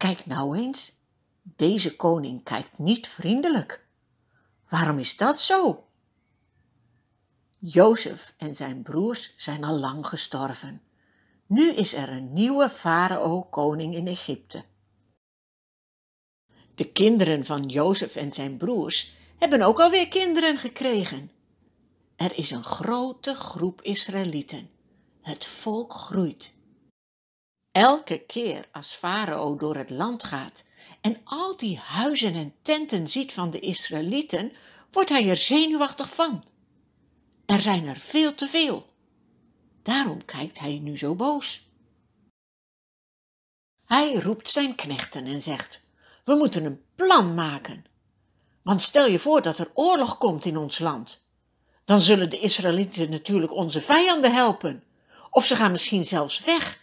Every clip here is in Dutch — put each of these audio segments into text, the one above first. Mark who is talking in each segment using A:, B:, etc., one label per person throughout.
A: Kijk nou eens, deze koning kijkt niet vriendelijk. Waarom is dat zo? Jozef en zijn broers zijn al lang gestorven. Nu is er een nieuwe farao-koning in Egypte. De kinderen van Jozef en zijn broers hebben ook alweer kinderen gekregen. Er is een grote groep Israëlieten. Het volk groeit. Elke keer als Farao door het land gaat en al die huizen en tenten ziet van de Israëlieten, wordt hij er zenuwachtig van. Er zijn er veel te veel. Daarom kijkt hij nu zo boos. Hij roept zijn knechten en zegt: We moeten een plan maken. Want stel je voor dat er oorlog komt in ons land. Dan zullen de Israëlieten natuurlijk onze vijanden helpen. Of ze gaan misschien zelfs weg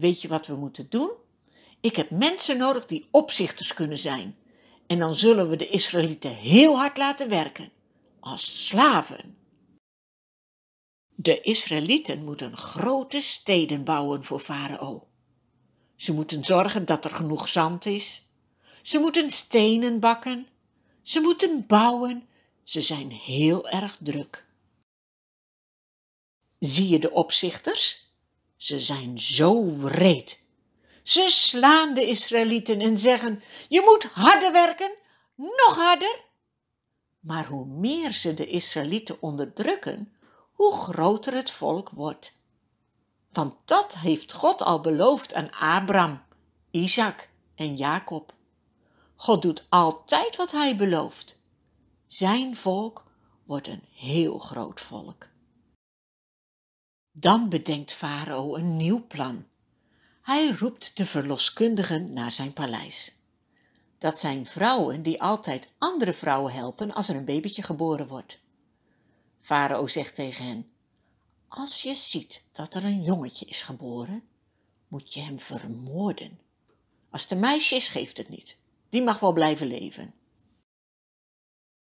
A: Weet je wat we moeten doen? Ik heb mensen nodig die opzichters kunnen zijn. En dan zullen we de Israëlieten heel hard laten werken, als slaven. De Israëlieten moeten grote steden bouwen voor Farao. Ze moeten zorgen dat er genoeg zand is. Ze moeten stenen bakken. Ze moeten bouwen. Ze zijn heel erg druk. Zie je de opzichters? Ze zijn zo wreed. Ze slaan de Israëlieten en zeggen: Je moet harder werken, nog harder. Maar hoe meer ze de Israëlieten onderdrukken, hoe groter het volk wordt. Want dat heeft God al beloofd aan Abraham, Isaac en Jacob. God doet altijd wat hij belooft. Zijn volk wordt een heel groot volk. Dan bedenkt Farao een nieuw plan. Hij roept de verloskundigen naar zijn paleis. Dat zijn vrouwen die altijd andere vrouwen helpen als er een babytje geboren wordt. Farao zegt tegen hen: Als je ziet dat er een jongetje is geboren, moet je hem vermoorden. Als de is, geeft het niet. Die mag wel blijven leven.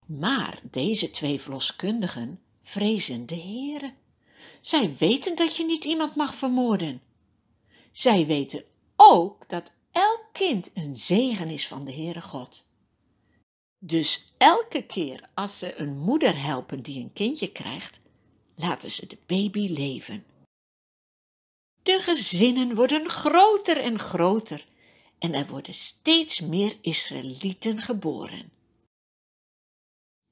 A: Maar deze twee verloskundigen vrezen de Heere. Zij weten dat je niet iemand mag vermoorden. Zij weten ook dat elk kind een zegen is van de Heere God. Dus elke keer als ze een moeder helpen die een kindje krijgt, laten ze de baby leven. De gezinnen worden groter en groter en er worden steeds meer Israëlieten geboren.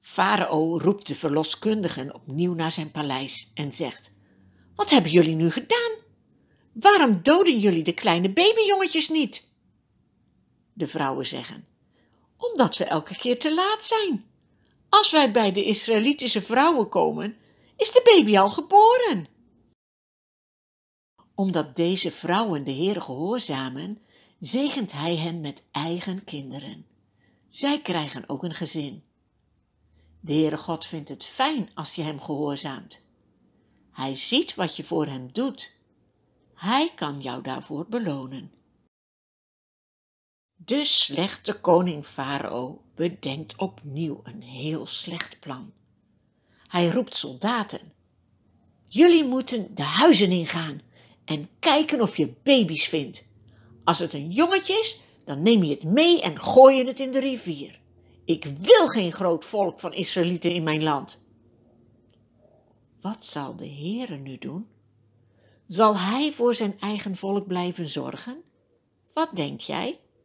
A: Farao roept de verloskundigen opnieuw naar zijn paleis en zegt: Wat hebben jullie nu gedaan? Waarom doden jullie de kleine babyjongetjes niet? De vrouwen zeggen: Omdat we elke keer te laat zijn. Als wij bij de Israëlitische vrouwen komen, is de baby al geboren. Omdat deze vrouwen de Heer gehoorzamen, zegent Hij hen met eigen kinderen. Zij krijgen ook een gezin. De Heere God vindt het fijn als je Hem gehoorzaamt. Hij ziet wat je voor Hem doet. Hij kan jou daarvoor belonen. De slechte koning Farao bedenkt opnieuw een heel slecht plan. Hij roept soldaten. Jullie moeten de huizen ingaan en kijken of je baby's vindt. Als het een jongetje is, dan neem je het mee en gooi je het in de rivier. Ik wil geen groot volk van Israëlieten in mijn land. Wat zal de Heere nu doen? Zal hij voor zijn eigen volk blijven zorgen? Wat denk jij?